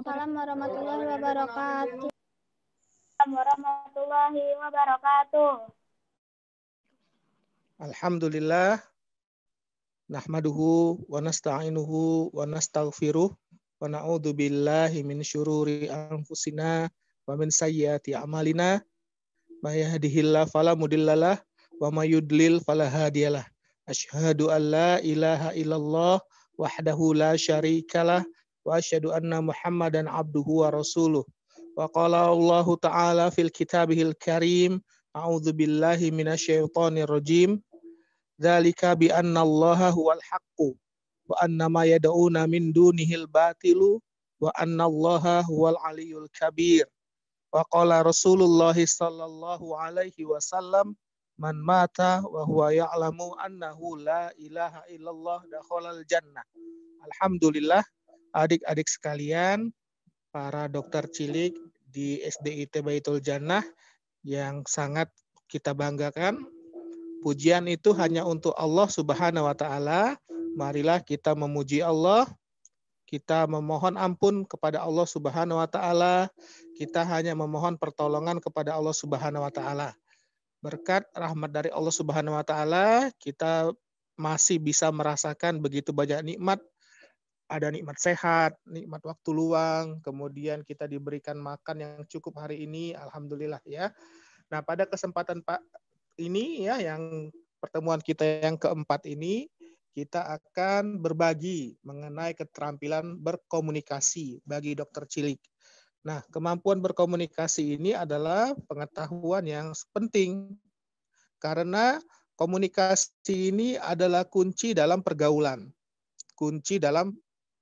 Waalaikumsalam warahmatullahi wabarakatuh. warahmatullahi wabarakatuh. Alhamdulillah. Nahmaduhu wa nasta'inuhu wa nastaghfiruh wa na'udzu billahi min syururi anfusina wa min sayyiati a'malina. May yahdihillahu fala mudhillalah wa may yudlil fala hadiyalah. an la ilaha illallah wahdahu la syarikalah وأشهد أن محمدا عبده ورسوله وقال الله تعالى في كتابه الكريم أعوذ بالله من الشيطان الرجيم ذلك بأن الله هو الحق وأن ما يدعون من دونه الباطل وأن الله هو العلي الكبير وقال رسول الله صلى الله عليه وسلم من مات وهو يعلم ya'lamu لا la ilaha الله دخل al-jannah. Alhamdulillah adik-adik sekalian, para dokter cilik di SDIT Baitul Jannah yang sangat kita banggakan. Pujian itu hanya untuk Allah Subhanahu wa taala. Marilah kita memuji Allah. Kita memohon ampun kepada Allah Subhanahu wa taala. Kita hanya memohon pertolongan kepada Allah Subhanahu wa taala. Berkat rahmat dari Allah Subhanahu wa taala, kita masih bisa merasakan begitu banyak nikmat ada nikmat sehat, nikmat waktu luang, kemudian kita diberikan makan yang cukup hari ini, alhamdulillah ya. Nah, pada kesempatan Pak ini ya yang pertemuan kita yang keempat ini kita akan berbagi mengenai keterampilan berkomunikasi bagi dokter cilik. Nah, kemampuan berkomunikasi ini adalah pengetahuan yang penting karena komunikasi ini adalah kunci dalam pergaulan kunci dalam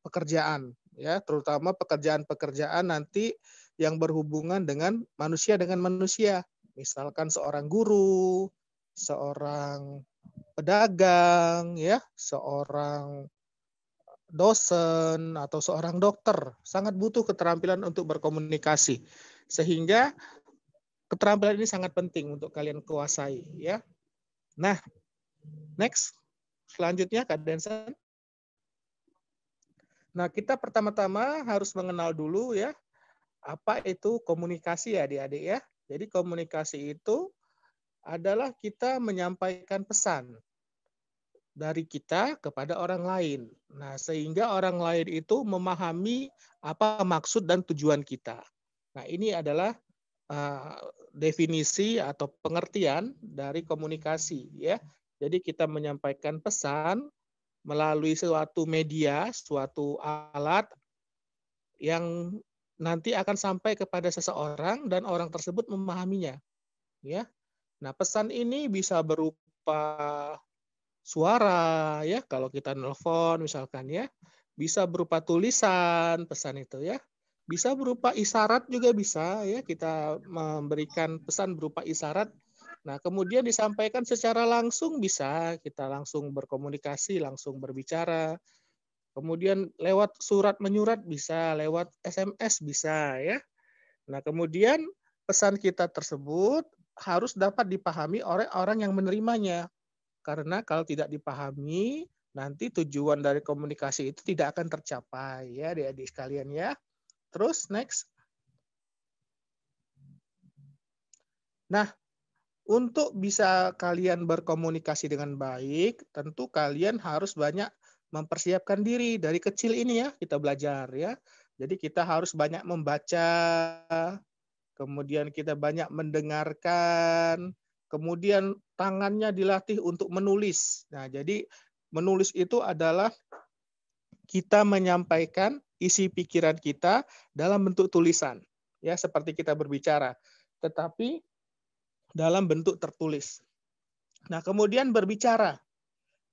pekerjaan ya terutama pekerjaan-pekerjaan nanti yang berhubungan dengan manusia dengan manusia misalkan seorang guru seorang pedagang ya seorang dosen atau seorang dokter sangat butuh keterampilan untuk berkomunikasi sehingga keterampilan ini sangat penting untuk kalian kuasai ya nah next selanjutnya Kak Denson Nah, kita pertama-tama harus mengenal dulu ya apa itu komunikasi ya adik-adik ya. Jadi komunikasi itu adalah kita menyampaikan pesan dari kita kepada orang lain. Nah, sehingga orang lain itu memahami apa maksud dan tujuan kita. Nah, ini adalah uh, definisi atau pengertian dari komunikasi ya. Jadi kita menyampaikan pesan melalui suatu media, suatu alat yang nanti akan sampai kepada seseorang dan orang tersebut memahaminya. Ya. Nah, pesan ini bisa berupa suara ya kalau kita nelpon misalkan ya, bisa berupa tulisan pesan itu ya. Bisa berupa isyarat juga bisa ya kita memberikan pesan berupa isyarat Nah, kemudian disampaikan secara langsung bisa kita langsung berkomunikasi, langsung berbicara. Kemudian lewat surat menyurat bisa, lewat SMS bisa ya. Nah, kemudian pesan kita tersebut harus dapat dipahami oleh orang yang menerimanya. Karena kalau tidak dipahami, nanti tujuan dari komunikasi itu tidak akan tercapai ya adik-adik sekalian ya. Terus next. Nah, untuk bisa kalian berkomunikasi dengan baik, tentu kalian harus banyak mempersiapkan diri dari kecil ini ya kita belajar ya. Jadi kita harus banyak membaca, kemudian kita banyak mendengarkan, kemudian tangannya dilatih untuk menulis. Nah, jadi menulis itu adalah kita menyampaikan isi pikiran kita dalam bentuk tulisan ya seperti kita berbicara. Tetapi dalam bentuk tertulis. Nah, kemudian berbicara.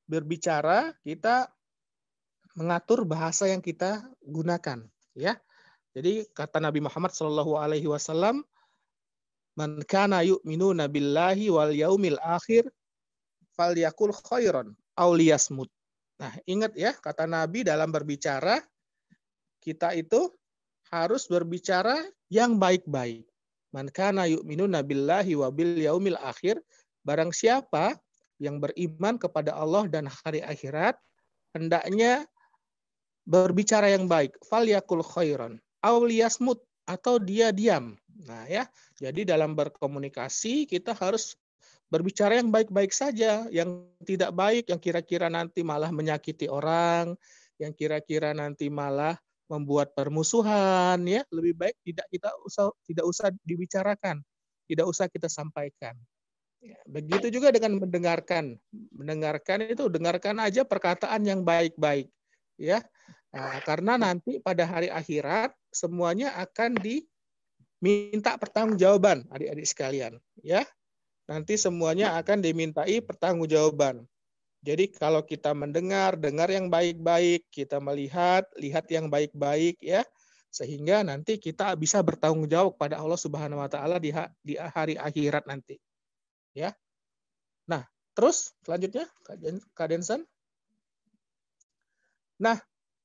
Berbicara kita mengatur bahasa yang kita gunakan, ya. Jadi kata Nabi Muhammad Shallallahu alaihi wasallam, "Man kana yu'minu billahi wal yaumil akhir falyakul khairan aw liyasmut." Nah, ingat ya, kata Nabi dalam berbicara kita itu harus berbicara yang baik-baik. Man kana yu'minuna billahi wa bil yaumil akhir, barang siapa yang beriman kepada Allah dan hari akhirat, hendaknya berbicara yang baik. Fal yakul khairan. Atau dia diam. Nah ya, jadi dalam berkomunikasi kita harus berbicara yang baik-baik saja, yang tidak baik, yang kira-kira nanti malah menyakiti orang, yang kira-kira nanti malah membuat permusuhan ya lebih baik tidak kita usah tidak usah dibicarakan tidak usah kita sampaikan ya, begitu juga dengan mendengarkan mendengarkan itu dengarkan aja perkataan yang baik-baik ya nah, karena nanti pada hari akhirat semuanya akan diminta pertanggungjawaban adik-adik sekalian ya nanti semuanya akan dimintai pertanggungjawaban jadi kalau kita mendengar, dengar yang baik-baik, kita melihat, lihat yang baik-baik ya, sehingga nanti kita bisa bertanggung jawab pada Allah Subhanahu wa taala di di hari akhirat nanti. Ya. Nah, terus selanjutnya Kak Nah,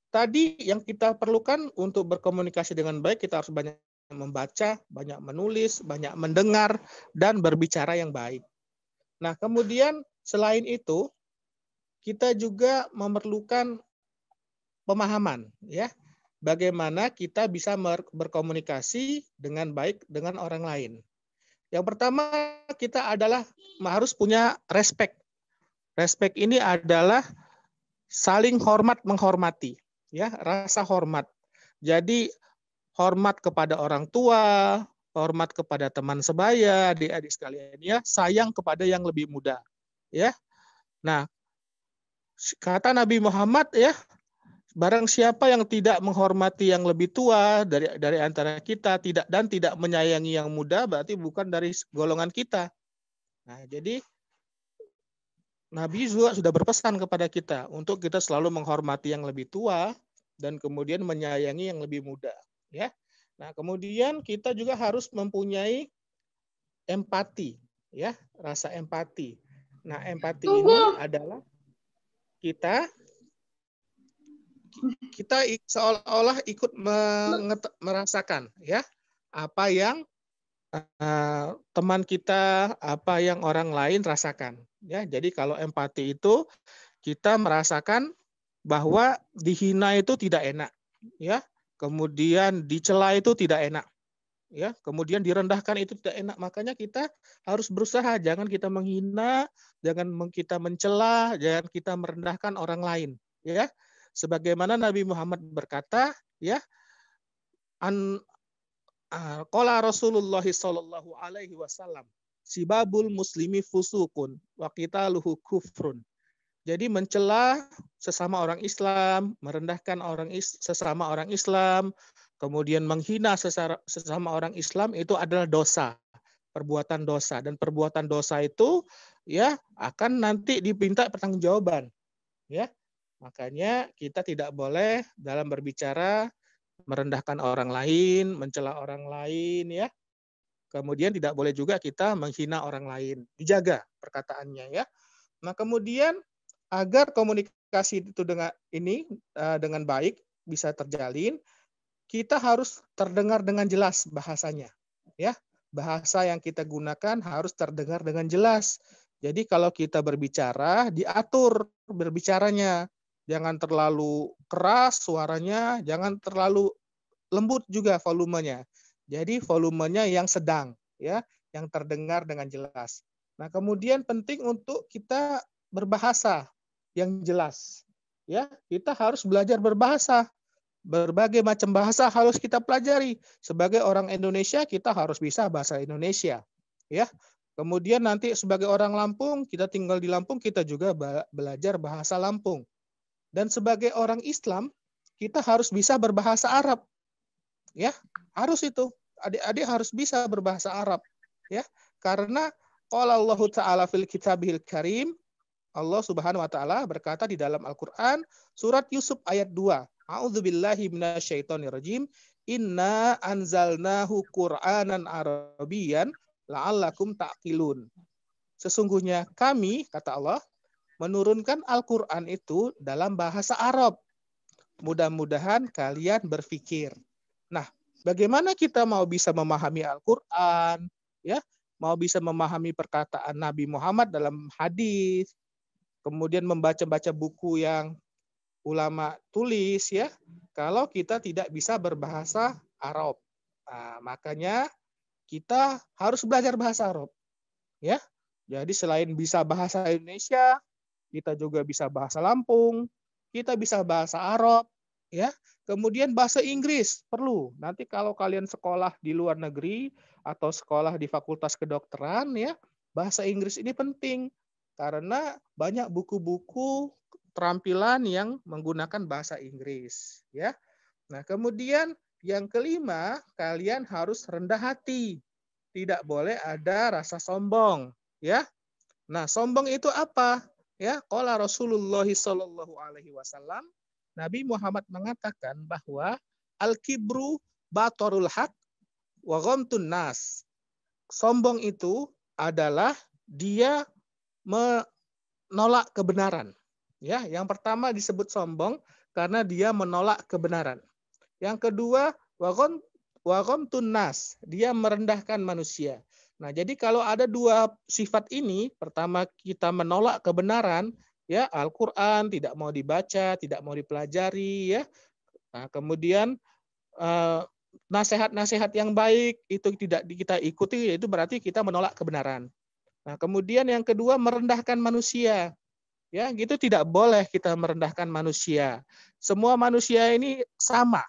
tadi yang kita perlukan untuk berkomunikasi dengan baik kita harus banyak membaca, banyak menulis, banyak mendengar dan berbicara yang baik. Nah, kemudian selain itu kita juga memerlukan pemahaman ya bagaimana kita bisa berkomunikasi dengan baik dengan orang lain. Yang pertama kita adalah harus punya respect. Respect ini adalah saling hormat menghormati, ya, rasa hormat. Jadi hormat kepada orang tua, hormat kepada teman sebaya, adik-adik sekalian ya, sayang kepada yang lebih muda, ya. Nah, Kata Nabi Muhammad ya, barang siapa yang tidak menghormati yang lebih tua dari dari antara kita tidak dan tidak menyayangi yang muda berarti bukan dari golongan kita. Nah, jadi Nabi juga sudah berpesan kepada kita untuk kita selalu menghormati yang lebih tua dan kemudian menyayangi yang lebih muda, ya. Nah, kemudian kita juga harus mempunyai empati, ya, rasa empati. Nah, empati Tunggu. ini adalah kita kita seolah-olah ikut merasakan ya apa yang uh, teman kita apa yang orang lain rasakan ya jadi kalau empati itu kita merasakan bahwa dihina itu tidak enak ya kemudian dicela itu tidak enak ya kemudian direndahkan itu tidak enak makanya kita harus berusaha jangan kita menghina jangan kita mencela jangan kita merendahkan orang lain ya sebagaimana Nabi Muhammad berkata ya an qala Rasulullah sallallahu alaihi wasallam sibabul muslimi fusukun wa qitaluhu kufrun jadi mencela sesama orang Islam, merendahkan orang is sesama orang Islam, kemudian menghina sesara, sesama orang Islam itu adalah dosa, perbuatan dosa dan perbuatan dosa itu ya akan nanti dipinta pertanggungjawaban. Ya. Makanya kita tidak boleh dalam berbicara merendahkan orang lain, mencela orang lain ya. Kemudian tidak boleh juga kita menghina orang lain. Dijaga perkataannya ya. Nah, kemudian agar komunikasi itu dengan ini eh, dengan baik bisa terjalin, kita harus terdengar dengan jelas bahasanya. Ya, bahasa yang kita gunakan harus terdengar dengan jelas. Jadi kalau kita berbicara, diatur berbicaranya. Jangan terlalu keras suaranya, jangan terlalu lembut juga volumenya. Jadi volumenya yang sedang ya, yang terdengar dengan jelas. Nah, kemudian penting untuk kita berbahasa yang jelas. Ya, kita harus belajar berbahasa Berbagai macam bahasa harus kita pelajari. Sebagai orang Indonesia, kita harus bisa bahasa Indonesia. Ya, Kemudian nanti sebagai orang Lampung, kita tinggal di Lampung, kita juga belajar bahasa Lampung. Dan sebagai orang Islam, kita harus bisa berbahasa Arab. Ya, harus itu. Adik-adik harus bisa berbahasa Arab. Ya, karena kalau Allah Ta'ala fil kitabihil karim, Allah Subhanahu wa taala berkata di dalam Al-Qur'an surat Yusuf ayat 2, A'udzubillahi minasyaitonirrajim. Inna anzalnahu Qur'anan Arabian la'allakum ta'qilun. Sesungguhnya kami, kata Allah, menurunkan Al-Quran itu dalam bahasa Arab. Mudah-mudahan kalian berpikir. Nah, bagaimana kita mau bisa memahami Al-Quran, ya, mau bisa memahami perkataan Nabi Muhammad dalam hadis, kemudian membaca-baca buku yang ulama tulis ya kalau kita tidak bisa berbahasa Arab. Nah, makanya kita harus belajar bahasa Arab. Ya. Jadi selain bisa bahasa Indonesia, kita juga bisa bahasa Lampung, kita bisa bahasa Arab, ya. Kemudian bahasa Inggris perlu. Nanti kalau kalian sekolah di luar negeri atau sekolah di fakultas kedokteran ya, bahasa Inggris ini penting karena banyak buku-buku keterampilan yang menggunakan bahasa Inggris ya. Nah, kemudian yang kelima, kalian harus rendah hati. Tidak boleh ada rasa sombong ya. Nah, sombong itu apa? Ya, qala Rasulullah sallallahu alaihi wasallam, Nabi Muhammad mengatakan bahwa al-kibru batorul haq wa ghamtun nas. Sombong itu adalah dia menolak kebenaran. Ya, yang pertama disebut sombong karena dia menolak kebenaran. Yang kedua, wakon wakom tunas, dia merendahkan manusia. Nah, jadi kalau ada dua sifat ini, pertama kita menolak kebenaran, ya Al-Qur'an tidak mau dibaca, tidak mau dipelajari, ya. Nah, kemudian eh, nasihat-nasihat yang baik itu tidak kita ikuti, itu berarti kita menolak kebenaran. Nah, kemudian yang kedua merendahkan manusia. Ya, gitu tidak boleh kita merendahkan manusia. Semua manusia ini sama.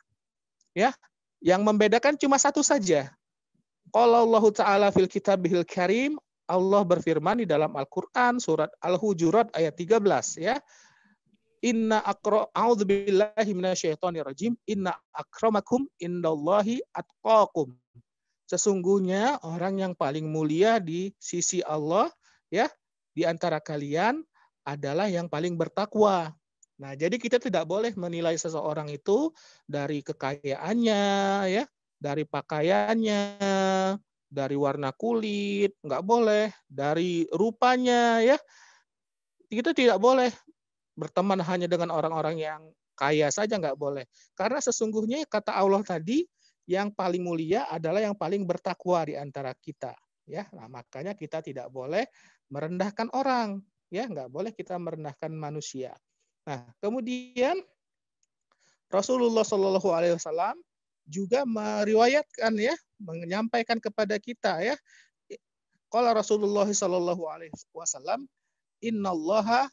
Ya, yang membedakan cuma satu saja. Kalau Allah Ta'ala fil kitabihil karim, Allah berfirman di dalam Al-Quran, surat Al-Hujurat ayat 13. Ya, Inna akro a'udzubillahi minasyaitonir rajim. Inna akramakum indallahi atqakum. Sesungguhnya orang yang paling mulia di sisi Allah ya di antara kalian adalah yang paling bertakwa. Nah, jadi kita tidak boleh menilai seseorang itu dari kekayaannya, ya, dari pakaiannya, dari warna kulit, nggak boleh, dari rupanya, ya. Kita tidak boleh berteman hanya dengan orang-orang yang kaya saja nggak boleh. Karena sesungguhnya kata Allah tadi, yang paling mulia adalah yang paling bertakwa di antara kita. Ya, nah, makanya kita tidak boleh merendahkan orang ya nggak boleh kita merendahkan manusia. Nah, kemudian Rasulullah Shallallahu Alaihi Wasallam juga meriwayatkan ya, menyampaikan kepada kita ya, kalau Rasulullah Shallallahu Alaihi Wasallam, Innallaha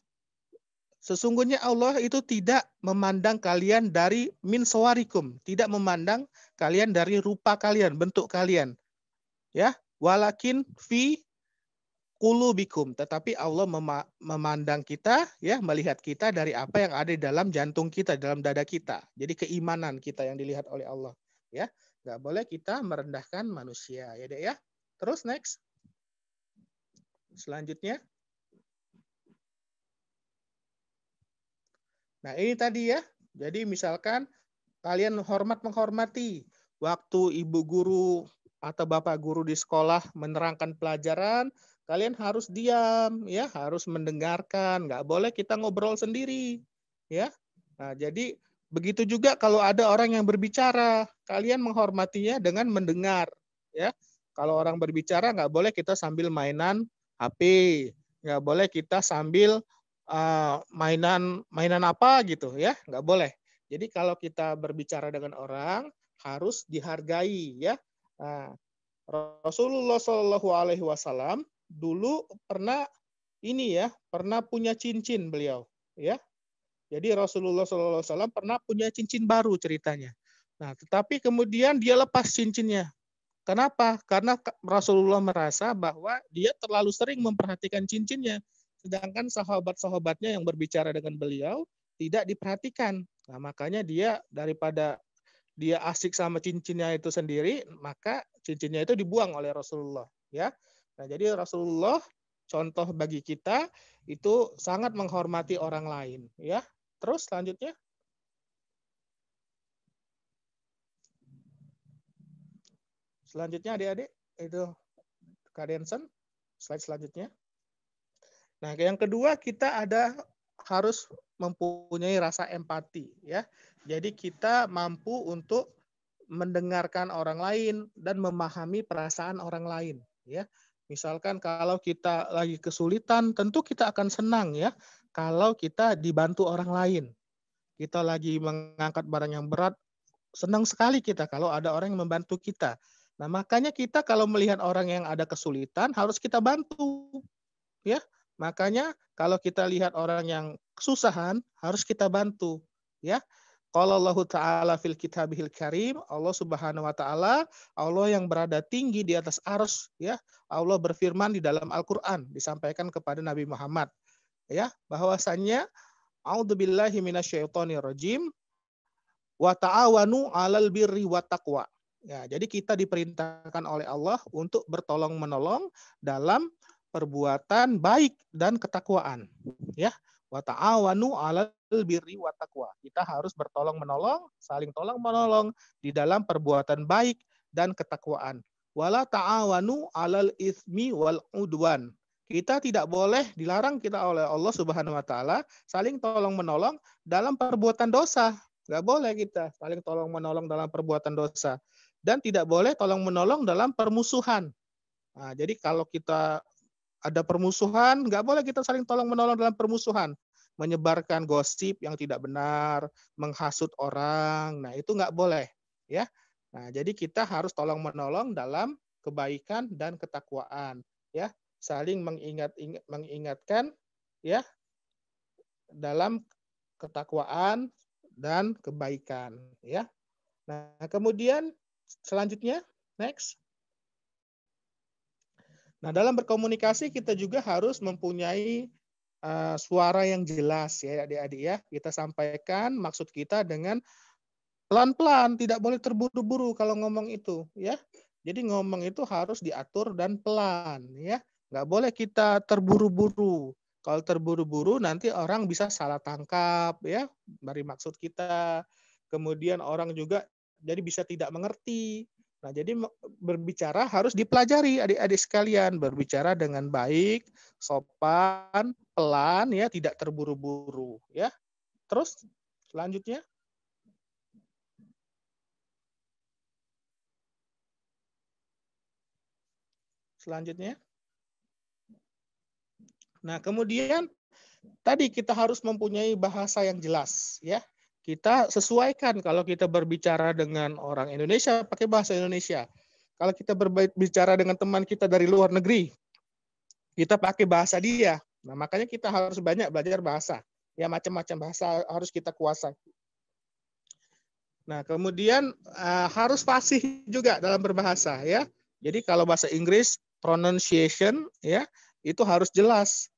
sesungguhnya Allah itu tidak memandang kalian dari min sawarikum, tidak memandang kalian dari rupa kalian, bentuk kalian. Ya, walakin fi kulubikum, tetapi Allah memandang kita, ya melihat kita dari apa yang ada di dalam jantung kita, dalam dada kita. Jadi keimanan kita yang dilihat oleh Allah, ya. Nggak boleh kita merendahkan manusia, ya deh. ya. Terus next. Selanjutnya. Nah ini tadi ya. Jadi misalkan kalian hormat menghormati waktu ibu guru atau bapak guru di sekolah menerangkan pelajaran, Kalian harus diam, ya, harus mendengarkan. Nggak boleh kita ngobrol sendiri, ya. Nah, jadi begitu juga kalau ada orang yang berbicara, kalian menghormatinya dengan mendengar, ya. Kalau orang berbicara nggak boleh kita sambil mainan HP, nggak boleh kita sambil uh, mainan mainan apa gitu, ya, nggak boleh. Jadi kalau kita berbicara dengan orang harus dihargai, ya. Nah, Rasulullah Shallallahu Alaihi Wasallam dulu pernah ini ya, pernah punya cincin beliau, ya. Jadi Rasulullah SAW pernah punya cincin baru ceritanya. Nah, tetapi kemudian dia lepas cincinnya. Kenapa? Karena Rasulullah merasa bahwa dia terlalu sering memperhatikan cincinnya, sedangkan sahabat-sahabatnya yang berbicara dengan beliau tidak diperhatikan. Nah, makanya dia daripada dia asik sama cincinnya itu sendiri, maka cincinnya itu dibuang oleh Rasulullah, ya. Nah, jadi Rasulullah contoh bagi kita itu sangat menghormati orang lain, ya. Terus selanjutnya Selanjutnya adik-adik itu Kadensen slide selanjutnya. Nah, yang kedua kita ada harus mempunyai rasa empati ya. Jadi kita mampu untuk mendengarkan orang lain dan memahami perasaan orang lain ya Misalkan kalau kita lagi kesulitan, tentu kita akan senang ya kalau kita dibantu orang lain. Kita lagi mengangkat barang yang berat, senang sekali kita kalau ada orang yang membantu kita. Nah, makanya kita kalau melihat orang yang ada kesulitan harus kita bantu. Ya. Makanya kalau kita lihat orang yang kesusahan harus kita bantu, ya. Qala Allah Ta'ala fil kitabihil karim, Allah Subhanahu wa taala, Allah yang berada tinggi di atas arus ya. Allah berfirman di dalam Al-Qur'an disampaikan kepada Nabi Muhammad ya, bahwasanya A'udzubillahi rajim, wa ta'awanu 'alal birri wa taqwa. Ya, jadi kita diperintahkan oleh Allah untuk bertolong menolong dalam perbuatan baik dan ketakwaan ya wa ta'awanu 'alal birri wa taqwa. Kita harus bertolong menolong, saling tolong menolong di dalam perbuatan baik dan ketakwaan. Wala ta'awanu 'alal ismi wal udwan. Kita tidak boleh dilarang kita oleh Allah Subhanahu wa taala saling tolong menolong dalam perbuatan dosa. Enggak boleh kita saling tolong menolong dalam perbuatan dosa dan tidak boleh tolong menolong dalam permusuhan. Nah, jadi kalau kita ada permusuhan, nggak boleh kita saling tolong menolong dalam permusuhan. Menyebarkan gosip yang tidak benar, menghasut orang, nah itu nggak boleh, ya. Nah, jadi kita harus tolong menolong dalam kebaikan dan ketakwaan, ya. Saling mengingat ingat, mengingatkan, ya, dalam ketakwaan dan kebaikan, ya. Nah, kemudian selanjutnya next Nah, dalam berkomunikasi kita juga harus mempunyai uh, suara yang jelas ya adik-adik ya. Kita sampaikan maksud kita dengan pelan-pelan, tidak boleh terburu-buru kalau ngomong itu ya. Jadi ngomong itu harus diatur dan pelan ya. Nggak boleh kita terburu-buru. Kalau terburu-buru nanti orang bisa salah tangkap ya dari maksud kita. Kemudian orang juga jadi bisa tidak mengerti Nah, jadi berbicara harus dipelajari adik-adik sekalian, berbicara dengan baik, sopan, pelan ya, tidak terburu-buru ya. Terus selanjutnya Selanjutnya. Nah, kemudian tadi kita harus mempunyai bahasa yang jelas ya kita sesuaikan kalau kita berbicara dengan orang Indonesia pakai bahasa Indonesia. Kalau kita berbicara dengan teman kita dari luar negeri, kita pakai bahasa dia. Nah, makanya kita harus banyak belajar bahasa. Ya macam-macam bahasa harus kita kuasai. Nah, kemudian uh, harus fasih juga dalam berbahasa ya. Jadi kalau bahasa Inggris pronunciation ya, itu harus jelas.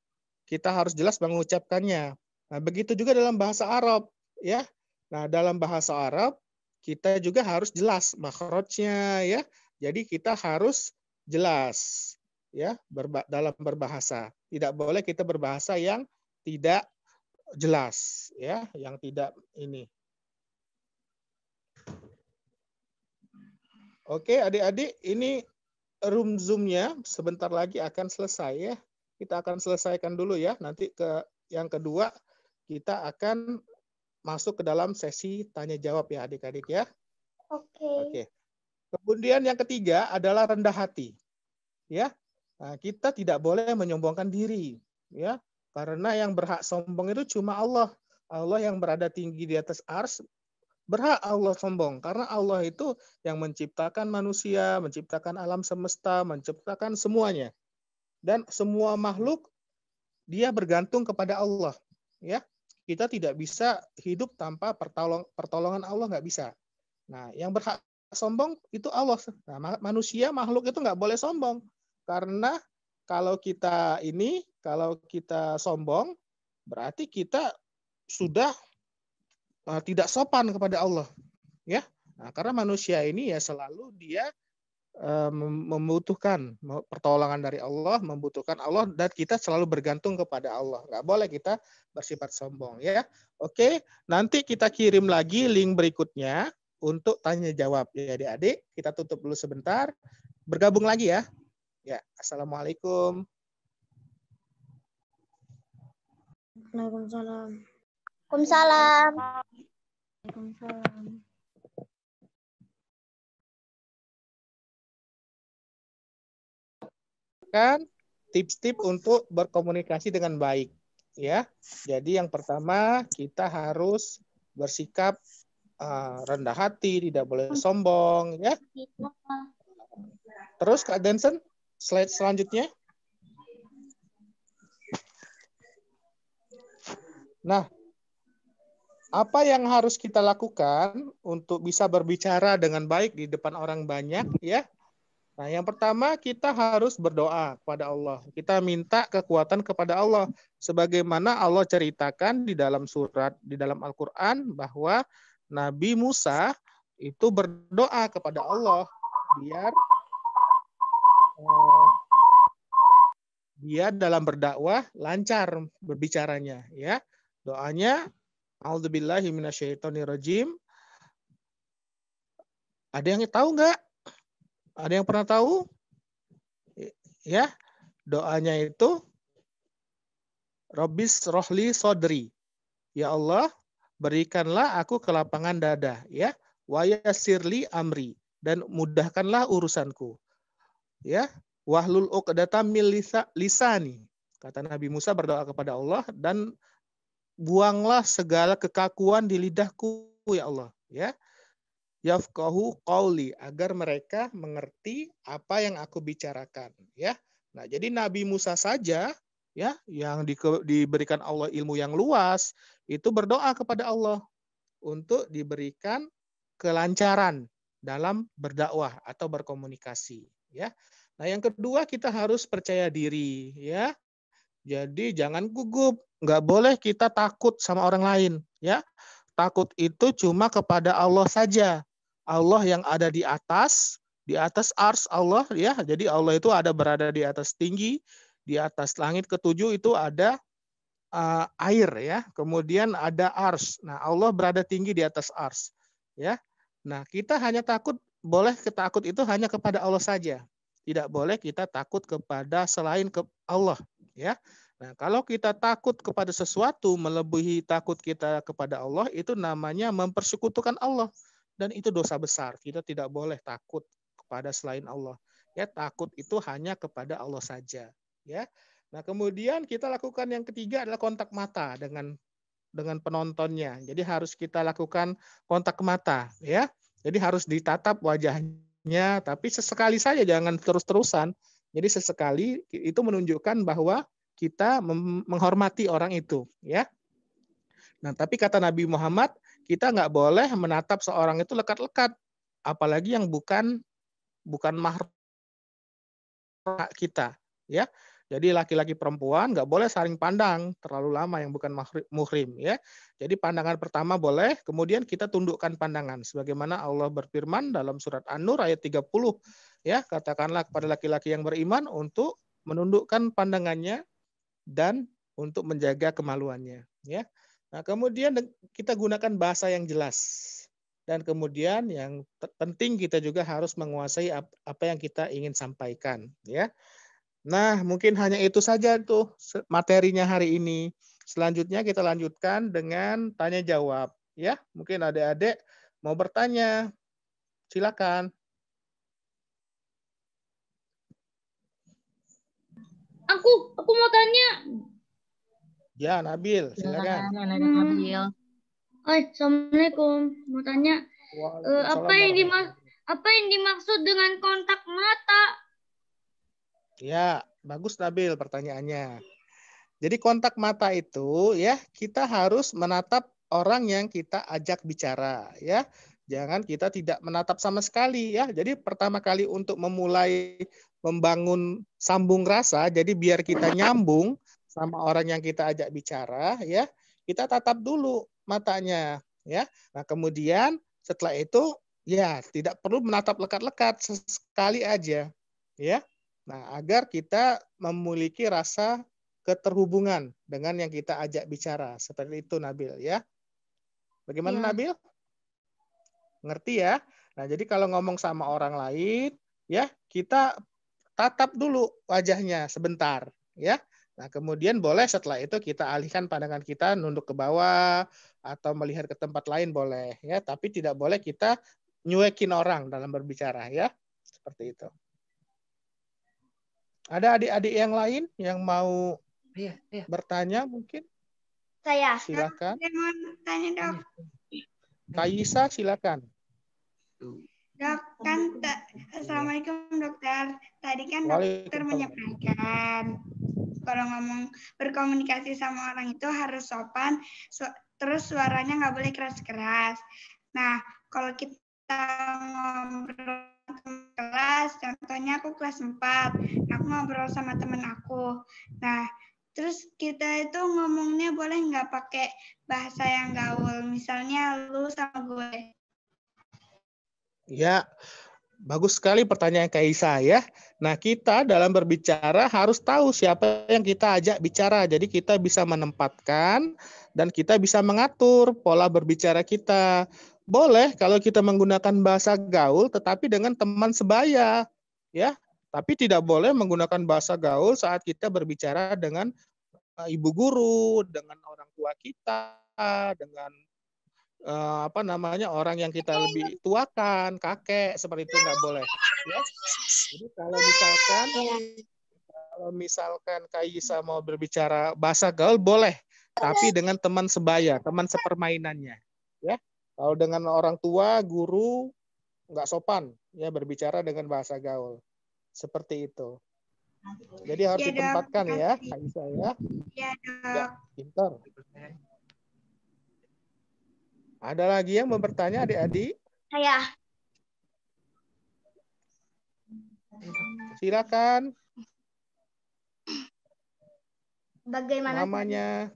Kita harus jelas mengucapkannya. Nah, begitu juga dalam bahasa Arab ya. Nah, dalam bahasa Arab kita juga harus jelas makrotnya ya. Jadi kita harus jelas ya berba dalam berbahasa. Tidak boleh kita berbahasa yang tidak jelas ya, yang tidak ini. Oke, adik-adik, ini room zoom zoomnya sebentar lagi akan selesai ya. Kita akan selesaikan dulu ya. Nanti ke yang kedua kita akan masuk ke dalam sesi tanya jawab ya adik-adik ya. Oke. Okay. Oke. Okay. Kemudian yang ketiga adalah rendah hati. Ya. Nah, kita tidak boleh menyombongkan diri, ya. Karena yang berhak sombong itu cuma Allah. Allah yang berada tinggi di atas ars berhak Allah sombong karena Allah itu yang menciptakan manusia, menciptakan alam semesta, menciptakan semuanya. Dan semua makhluk dia bergantung kepada Allah, ya. Kita tidak bisa hidup tanpa pertolong, pertolongan Allah nggak bisa. Nah, yang berhak sombong itu Allah. Nah, manusia makhluk itu nggak boleh sombong karena kalau kita ini kalau kita sombong berarti kita sudah eh, tidak sopan kepada Allah, ya. Nah, karena manusia ini ya selalu dia Eh, membutuhkan pertolongan dari Allah, membutuhkan Allah dan kita selalu bergantung kepada Allah. Nggak boleh kita bersifat sombong ya. Oke, nanti kita kirim lagi link berikutnya untuk tanya jawab ya adik-adik. Kita tutup dulu sebentar. Bergabung lagi ya. Ya, assalamualaikum. Waalaikumsalam. Waalaikumsalam. Waalaikumsalam. kan tips-tips untuk berkomunikasi dengan baik ya. Jadi yang pertama kita harus bersikap uh, rendah hati, tidak boleh hmm. sombong ya. Terus Kak Denson, slide selanjutnya. Nah, apa yang harus kita lakukan untuk bisa berbicara dengan baik di depan orang banyak ya? Nah, yang pertama kita harus berdoa kepada Allah. Kita minta kekuatan kepada Allah sebagaimana Allah ceritakan di dalam surat di dalam Al-Qur'an bahwa Nabi Musa itu berdoa kepada Allah biar eh, dia dalam berdakwah lancar berbicaranya ya. Doanya A'udzubillahi Ada yang tahu nggak ada yang pernah tahu? Ya, doanya itu Robis rohli sodri. Ya Allah, berikanlah aku kelapangan dada. Ya, wayasirli amri. Dan mudahkanlah urusanku. Ya, wahlul uqdatam min lisani. Kata Nabi Musa berdoa kepada Allah dan buanglah segala kekakuan di lidahku ya Allah, ya yafkahu qawli agar mereka mengerti apa yang aku bicarakan ya nah jadi nabi Musa saja ya yang di, diberikan Allah ilmu yang luas itu berdoa kepada Allah untuk diberikan kelancaran dalam berdakwah atau berkomunikasi ya nah yang kedua kita harus percaya diri ya jadi jangan gugup nggak boleh kita takut sama orang lain ya takut itu cuma kepada Allah saja Allah yang ada di atas, di atas ars Allah ya. Jadi Allah itu ada berada di atas tinggi, di atas langit ketujuh itu ada uh, air ya. Kemudian ada ars. Nah, Allah berada tinggi di atas ars ya. Nah, kita hanya takut boleh ketakut itu hanya kepada Allah saja. Tidak boleh kita takut kepada selain ke Allah ya. Nah, kalau kita takut kepada sesuatu melebihi takut kita kepada Allah, itu namanya mempersekutukan Allah dan itu dosa besar. Kita tidak boleh takut kepada selain Allah. Ya, takut itu hanya kepada Allah saja, ya. Nah, kemudian kita lakukan yang ketiga adalah kontak mata dengan dengan penontonnya. Jadi harus kita lakukan kontak mata, ya. Jadi harus ditatap wajahnya, tapi sesekali saja jangan terus-terusan. Jadi sesekali itu menunjukkan bahwa kita menghormati orang itu, ya. Nah, tapi kata Nabi Muhammad, kita nggak boleh menatap seorang itu lekat-lekat, apalagi yang bukan bukan mahram kita, ya. Jadi laki-laki perempuan nggak boleh saling pandang terlalu lama yang bukan muhrim ya. Jadi pandangan pertama boleh, kemudian kita tundukkan pandangan sebagaimana Allah berfirman dalam surat An-Nur ayat 30 ya, katakanlah kepada laki-laki yang beriman untuk menundukkan pandangannya dan untuk menjaga kemaluannya ya. Nah, kemudian kita gunakan bahasa yang jelas. Dan kemudian yang penting kita juga harus menguasai apa yang kita ingin sampaikan, ya. Nah, mungkin hanya itu saja tuh materinya hari ini. Selanjutnya kita lanjutkan dengan tanya jawab, ya. Mungkin adik-adik mau bertanya. Silakan. Aku aku mau tanya Ya, Nabil, silakan. Hai, Assalamualaikum. Mau tanya eh, apa yang apa yang dimaksud dengan kontak mata? Ya, bagus Nabil pertanyaannya. Jadi kontak mata itu ya kita harus menatap orang yang kita ajak bicara ya. Jangan kita tidak menatap sama sekali ya. Jadi pertama kali untuk memulai membangun sambung rasa, jadi biar kita nyambung sama orang yang kita ajak bicara ya kita tatap dulu matanya ya nah kemudian setelah itu ya tidak perlu menatap lekat-lekat sekali aja ya nah agar kita memiliki rasa keterhubungan dengan yang kita ajak bicara seperti itu Nabil ya bagaimana ya. Nabil ngerti ya nah jadi kalau ngomong sama orang lain ya kita tatap dulu wajahnya sebentar ya Nah, kemudian boleh setelah itu kita alihkan pandangan kita nunduk ke bawah atau melihat ke tempat lain boleh ya, tapi tidak boleh kita nyuekin orang dalam berbicara ya. Seperti itu. Ada adik-adik yang lain yang mau iya, iya. bertanya mungkin? Saya. Silakan. Saya mau tanya, Dok. Kaisa, silakan. Dok, kan Assalamualaikum, Dokter. Tadi kan Dokter menyampaikan kalau ngomong berkomunikasi sama orang itu harus sopan su terus suaranya nggak boleh keras-keras nah kalau kita ngobrol kelas contohnya aku kelas 4 aku ngobrol sama temen aku nah terus kita itu ngomongnya boleh nggak pakai bahasa yang gaul misalnya lu sama gue ya bagus sekali pertanyaan Kaisa ya Nah, kita dalam berbicara harus tahu siapa yang kita ajak bicara. Jadi kita bisa menempatkan dan kita bisa mengatur pola berbicara kita. Boleh kalau kita menggunakan bahasa gaul tetapi dengan teman sebaya, ya. Tapi tidak boleh menggunakan bahasa gaul saat kita berbicara dengan eh, ibu guru, dengan orang tua kita, dengan uh, apa namanya orang yang kita lebih tuakan, kakek seperti itu nggak boleh. Ya? Jadi kalau misalkan iya. kalau misalkan Kaisa mau berbicara bahasa gaul boleh, tapi dengan teman sebaya, teman sepermainannya, ya. Kalau dengan orang tua, guru nggak sopan ya berbicara dengan bahasa gaul. Seperti itu. Jadi harus iya ya, ditempatkan dok. ya, Kaisa ya. ya, Dok. Ya, pintar. Ada lagi yang mau bertanya adik-adik? Saya. Silakan. Bagaimana? Namanya.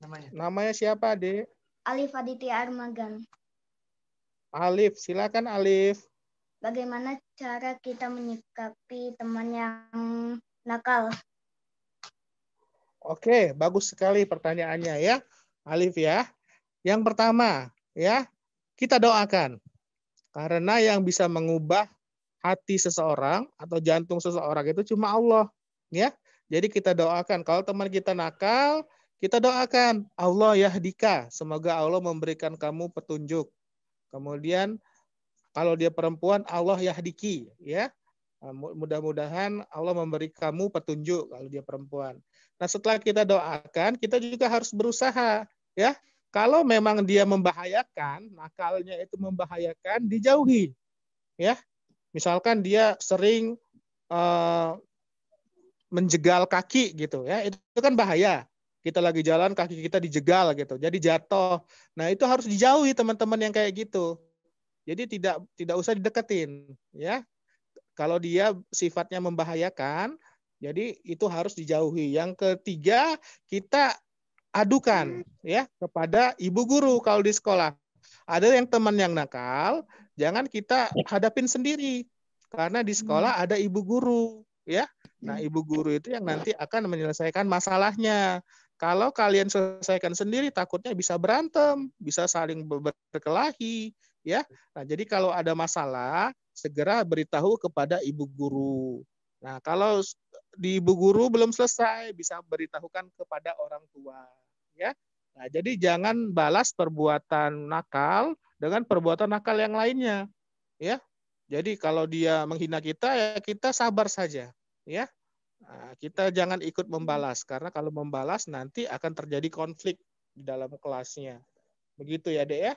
Namanya. Namanya siapa, Adik? Alif Aditya Armagan. Alif, silakan Alif. Bagaimana cara kita menyikapi teman yang nakal? Oke, bagus sekali pertanyaannya ya. Alif ya. Yang pertama ya, kita doakan. Karena yang bisa mengubah hati seseorang atau jantung seseorang itu cuma Allah, ya. Jadi kita doakan kalau teman kita nakal, kita doakan Allah yahdika, semoga Allah memberikan kamu petunjuk. Kemudian kalau dia perempuan Allah yahdiki, ya. Nah, mudah-mudahan Allah memberi kamu petunjuk kalau dia perempuan. Nah, setelah kita doakan, kita juga harus berusaha ya. Kalau memang dia membahayakan, nakalnya itu membahayakan, dijauhi. Ya. Misalkan dia sering uh, menjegal kaki gitu ya. Itu kan bahaya. Kita lagi jalan kaki kita dijegal gitu. Jadi jatuh. Nah, itu harus dijauhi teman-teman yang kayak gitu. Jadi tidak tidak usah dideketin ya. Kalau dia sifatnya membahayakan, jadi itu harus dijauhi. Yang ketiga, kita adukan ya kepada ibu guru kalau di sekolah. Ada yang teman yang nakal, jangan kita hadapin sendiri karena di sekolah hmm. ada ibu guru ya. Nah, hmm. ibu guru itu yang nanti akan menyelesaikan masalahnya. Kalau kalian selesaikan sendiri takutnya bisa berantem, bisa saling berkelahi ya. Nah, jadi kalau ada masalah segera beritahu kepada ibu guru. Nah, kalau di ibu guru belum selesai, bisa beritahukan kepada orang tua, ya. Nah, jadi jangan balas perbuatan nakal dengan perbuatan nakal yang lainnya, ya. Jadi kalau dia menghina kita, ya kita sabar saja, ya. Nah, kita jangan ikut membalas karena kalau membalas nanti akan terjadi konflik di dalam kelasnya. Begitu ya, Dek ya.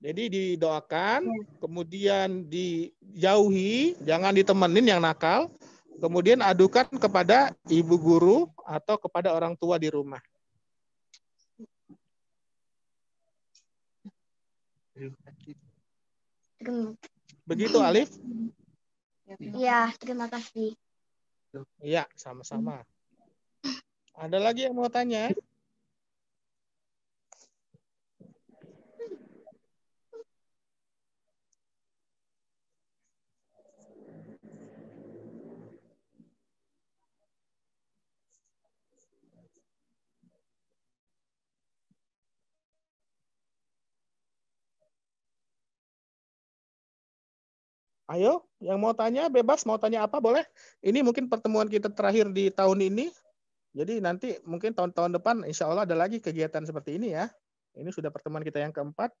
Jadi didoakan, hmm. kemudian dijauhi, jangan ditemenin yang nakal, kemudian adukan kepada ibu guru atau kepada orang tua di rumah. Begitu Alif? Iya, terima kasih. Iya, sama-sama. Ada lagi yang mau tanya? Ayo, yang mau tanya bebas, mau tanya apa boleh. Ini mungkin pertemuan kita terakhir di tahun ini. Jadi nanti mungkin tahun-tahun depan insya Allah ada lagi kegiatan seperti ini ya. Ini sudah pertemuan kita yang keempat.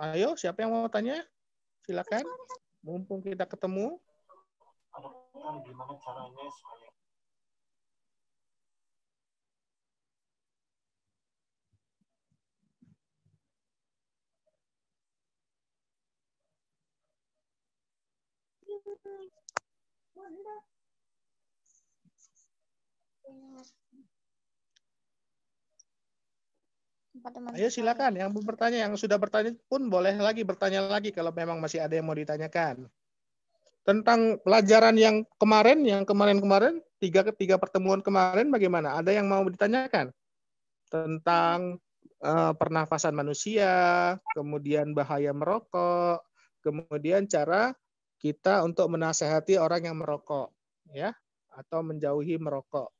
Ayo, siapa yang mau tanya? Silakan. Mumpung kita ketemu. Ada gimana caranya supaya Teman teman Ayo silakan yang bertanya yang sudah bertanya pun boleh lagi bertanya lagi kalau memang masih ada yang mau ditanyakan. Tentang pelajaran yang kemarin, yang kemarin-kemarin, tiga ketiga pertemuan kemarin bagaimana? Ada yang mau ditanyakan? Tentang uh, pernafasan manusia, kemudian bahaya merokok, kemudian cara kita untuk menasehati orang yang merokok ya atau menjauhi merokok.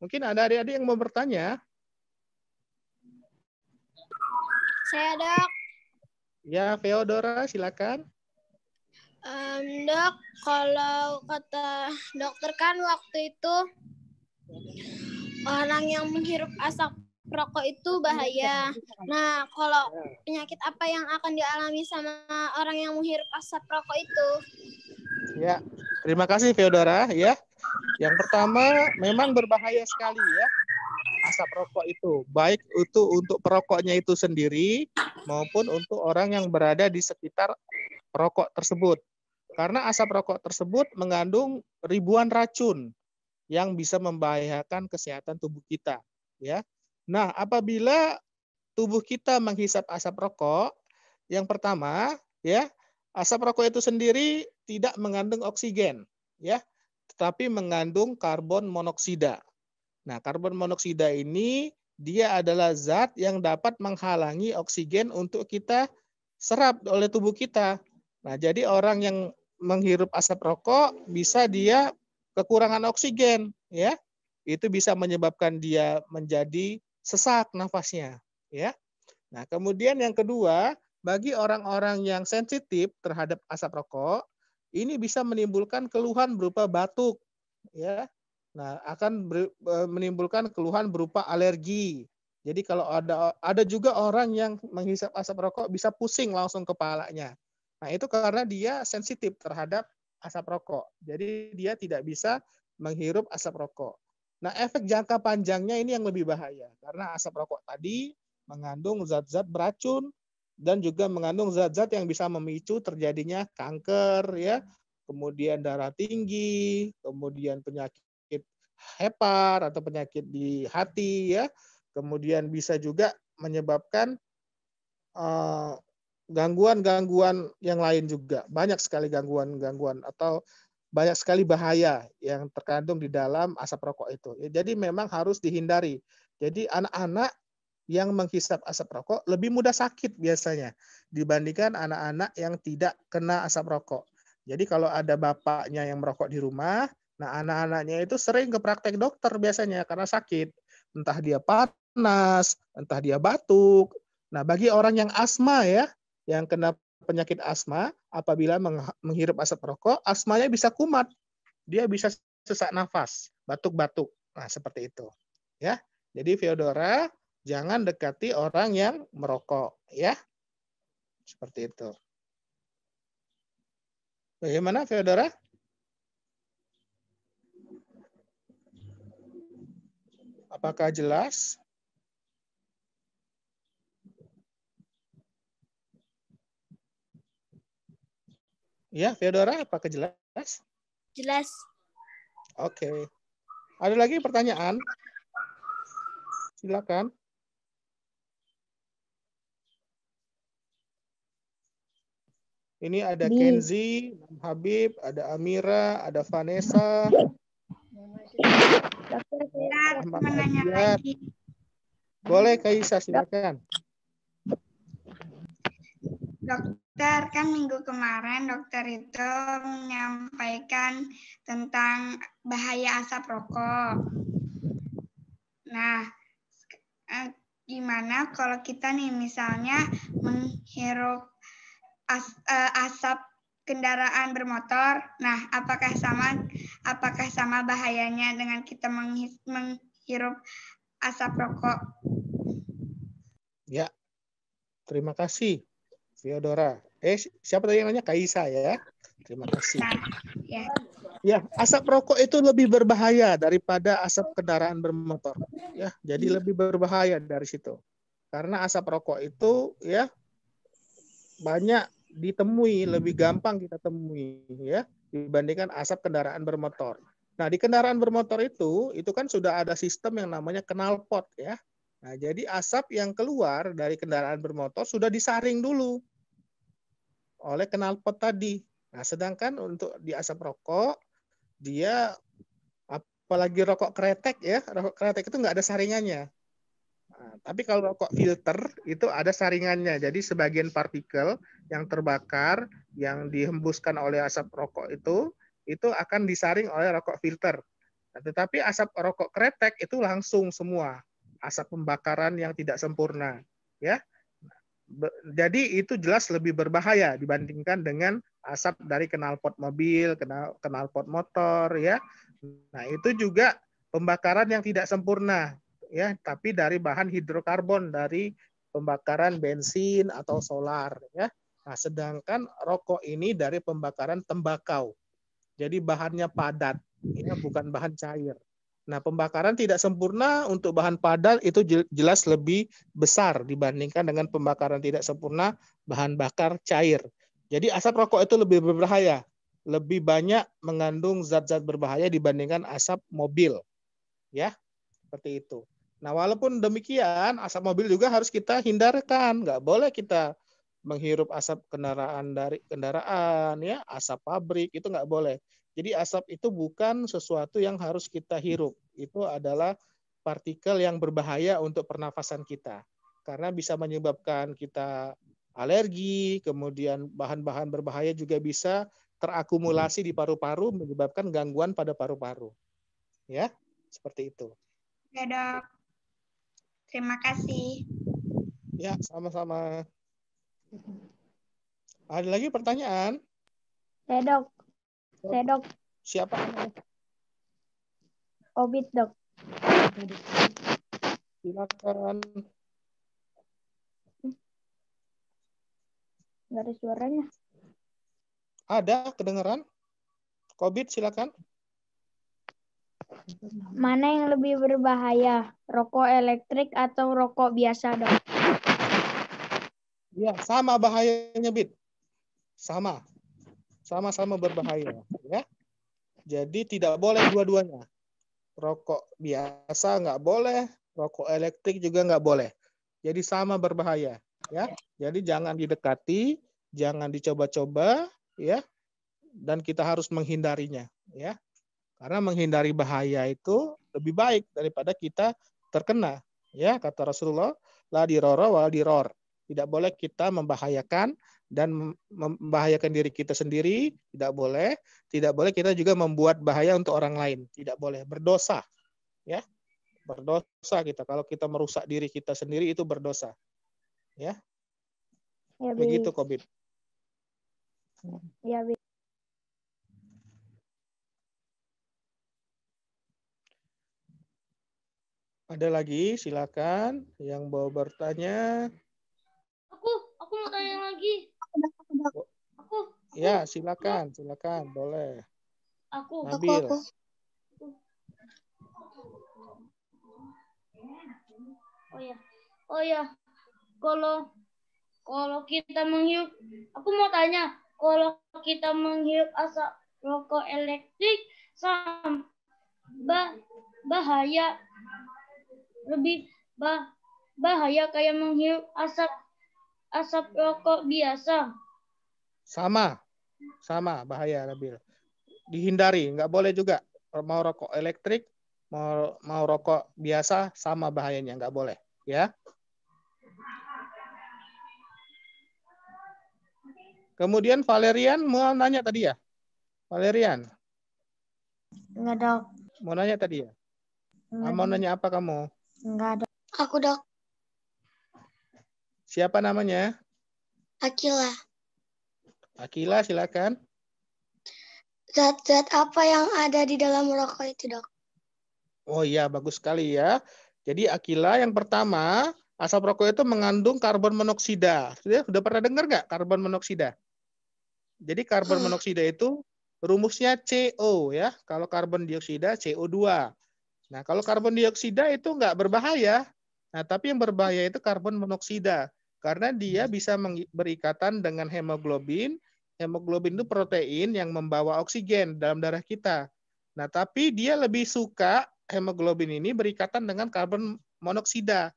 Mungkin ada adik-adik yang mau bertanya. Saya dok. Ya, Feodora, silakan. Um, dok, kalau kata dokter kan waktu itu orang yang menghirup asap rokok itu iya, bahaya. Iya, iya, nah, kalau penyakit apa yang akan dialami sama orang yang menghirup asap rokok itu? Ya, terima kasih Feodora ya. Yang pertama memang berbahaya sekali ya asap rokok itu, baik itu untuk perokoknya itu sendiri maupun untuk orang yang berada di sekitar rokok tersebut. Karena asap rokok tersebut mengandung ribuan racun yang bisa membahayakan kesehatan tubuh kita, ya. Nah, apabila tubuh kita menghisap asap rokok, yang pertama, ya, asap rokok itu sendiri tidak mengandung oksigen, ya, tetapi mengandung karbon monoksida. Nah, karbon monoksida ini dia adalah zat yang dapat menghalangi oksigen untuk kita serap oleh tubuh kita. Nah, jadi orang yang menghirup asap rokok bisa dia kekurangan oksigen, ya. Itu bisa menyebabkan dia menjadi sesak nafasnya, ya. Nah, kemudian yang kedua, bagi orang-orang yang sensitif terhadap asap rokok, ini bisa menimbulkan keluhan berupa batuk, ya. Nah, akan ber, e, menimbulkan keluhan berupa alergi. Jadi kalau ada ada juga orang yang menghisap asap rokok bisa pusing langsung kepalanya. Nah, itu karena dia sensitif terhadap asap rokok. Jadi dia tidak bisa menghirup asap rokok. Nah, efek jangka panjangnya ini yang lebih bahaya karena asap rokok tadi mengandung zat-zat beracun dan juga mengandung zat-zat yang bisa memicu terjadinya kanker ya, kemudian darah tinggi, kemudian penyakit hepar atau penyakit di hati ya. Kemudian bisa juga menyebabkan eh, gangguan-gangguan uh, yang lain juga. Banyak sekali gangguan-gangguan atau banyak sekali bahaya yang terkandung di dalam asap rokok itu. Ya, jadi memang harus dihindari. Jadi anak-anak yang menghisap asap rokok lebih mudah sakit biasanya dibandingkan anak-anak yang tidak kena asap rokok. Jadi kalau ada bapaknya yang merokok di rumah, nah anak-anaknya itu sering ke praktek dokter biasanya karena sakit. Entah dia panas, entah dia batuk. Nah bagi orang yang asma ya, yang kena penyakit asma, apabila menghirup asap rokok, asmanya bisa kumat. Dia bisa sesak nafas, batuk-batuk. Nah, seperti itu. Ya. Jadi Feodora jangan dekati orang yang merokok, ya. Seperti itu. Bagaimana Feodora? Apakah jelas? Ya, Theodora, apakah jelas? Jelas. Oke. Okay. Ada lagi pertanyaan? Silakan. Ini ada Ini. Kenzi, Habib, ada Amira, ada Vanessa. Dokter, Kak lagi. silakan. Dokter, dokter kan minggu kemarin dokter itu menyampaikan tentang bahaya asap rokok. Nah, eh, gimana kalau kita nih misalnya menghirup as, eh, asap kendaraan bermotor. Nah, apakah sama apakah sama bahayanya dengan kita menghirup asap rokok? Ya. Terima kasih, Theodora. Eh, siapa tadi yang nanya? Kaisa ya. Terima kasih. Nah, ya. ya, asap rokok itu lebih berbahaya daripada asap kendaraan bermotor. Ya, jadi hmm. lebih berbahaya dari situ. Karena asap rokok itu ya banyak ditemui, lebih gampang kita temui ya dibandingkan asap kendaraan bermotor. Nah, di kendaraan bermotor itu itu kan sudah ada sistem yang namanya knalpot ya. Nah, jadi asap yang keluar dari kendaraan bermotor sudah disaring dulu oleh knalpot tadi. Nah, sedangkan untuk di asap rokok, dia apalagi rokok kretek ya, rokok kretek itu nggak ada saringannya. Nah, tapi kalau rokok filter itu ada saringannya. Jadi sebagian partikel yang terbakar, yang dihembuskan oleh asap rokok itu, itu akan disaring oleh rokok filter. Nah, tetapi asap rokok kretek itu langsung semua asap pembakaran yang tidak sempurna, ya. Jadi itu jelas lebih berbahaya dibandingkan dengan asap dari knalpot mobil, kenal knalpot motor ya. Nah, itu juga pembakaran yang tidak sempurna ya, tapi dari bahan hidrokarbon dari pembakaran bensin atau solar ya. Nah, sedangkan rokok ini dari pembakaran tembakau. Jadi bahannya padat, ya, bukan bahan cair. Nah, pembakaran tidak sempurna untuk bahan padat itu jelas lebih besar dibandingkan dengan pembakaran tidak sempurna bahan bakar cair. Jadi asap rokok itu lebih berbahaya, lebih banyak mengandung zat-zat berbahaya dibandingkan asap mobil. Ya, seperti itu. Nah, walaupun demikian, asap mobil juga harus kita hindarkan. Nggak boleh kita menghirup asap kendaraan dari kendaraan, ya, asap pabrik, itu nggak boleh. Jadi asap itu bukan sesuatu yang harus kita hirup. Itu adalah partikel yang berbahaya untuk pernafasan kita. Karena bisa menyebabkan kita alergi, kemudian bahan-bahan berbahaya juga bisa terakumulasi di paru-paru menyebabkan gangguan pada paru-paru. Ya, seperti itu. Ya, Dok. Terima kasih. Ya, sama-sama. Ada lagi pertanyaan? Ya, Dok. Saya dok. Siapa? Obit dok. Silakan. Gak ada suaranya. Ada, kedengeran. Covid silakan. Mana yang lebih berbahaya, rokok elektrik atau rokok biasa, dok? Ya, sama bahayanya, Bit. Sama. Sama-sama berbahaya. Jadi tidak boleh dua-duanya. Rokok biasa nggak boleh, rokok elektrik juga nggak boleh. Jadi sama berbahaya, ya. Jadi jangan didekati, jangan dicoba-coba, ya. Dan kita harus menghindarinya, ya. Karena menghindari bahaya itu lebih baik daripada kita terkena, ya. Kata Rasulullah, la diroro wal diror. Tidak boleh kita membahayakan dan membahayakan diri kita sendiri tidak boleh tidak boleh kita juga membuat bahaya untuk orang lain tidak boleh berdosa ya berdosa kita kalau kita merusak diri kita sendiri itu berdosa ya, ya begitu covid ya Bi. ada lagi silakan yang mau bertanya aku aku mau tanya lagi Aku. Ya, silakan, silakan, boleh. Aku. Nabil. Aku, aku. Oh ya, oh ya, kalau kalau kita menghirup, aku mau tanya, kalau kita menghirup asap rokok elektrik, sam, bah, bahaya lebih bah, bahaya kayak menghirup asap asap rokok biasa? Sama, sama bahaya Nabil. Dihindari, nggak boleh juga mau rokok elektrik, mau mau rokok biasa sama bahayanya, nggak boleh, ya. Kemudian Valerian mau nanya tadi ya? Valerian. Enggak, Dok. Mau nanya tadi ya? Enggak, mau nanya apa kamu? Enggak, Dok. Aku, Dok. Siapa namanya? Akila. Akila, silakan. Zat-zat apa yang ada di dalam rokok itu, dok? Oh iya, bagus sekali ya. Jadi Akila yang pertama, asap rokok itu mengandung karbon monoksida. Sudah, sudah pernah dengar nggak karbon monoksida? Jadi karbon hmm. monoksida itu rumusnya CO ya. Kalau karbon dioksida CO2. Nah kalau karbon dioksida itu nggak berbahaya. Nah, tapi yang berbahaya itu karbon monoksida karena dia iya. bisa berikatan dengan hemoglobin. Hemoglobin itu protein yang membawa oksigen dalam darah kita. Nah, tapi dia lebih suka hemoglobin ini berikatan dengan karbon monoksida.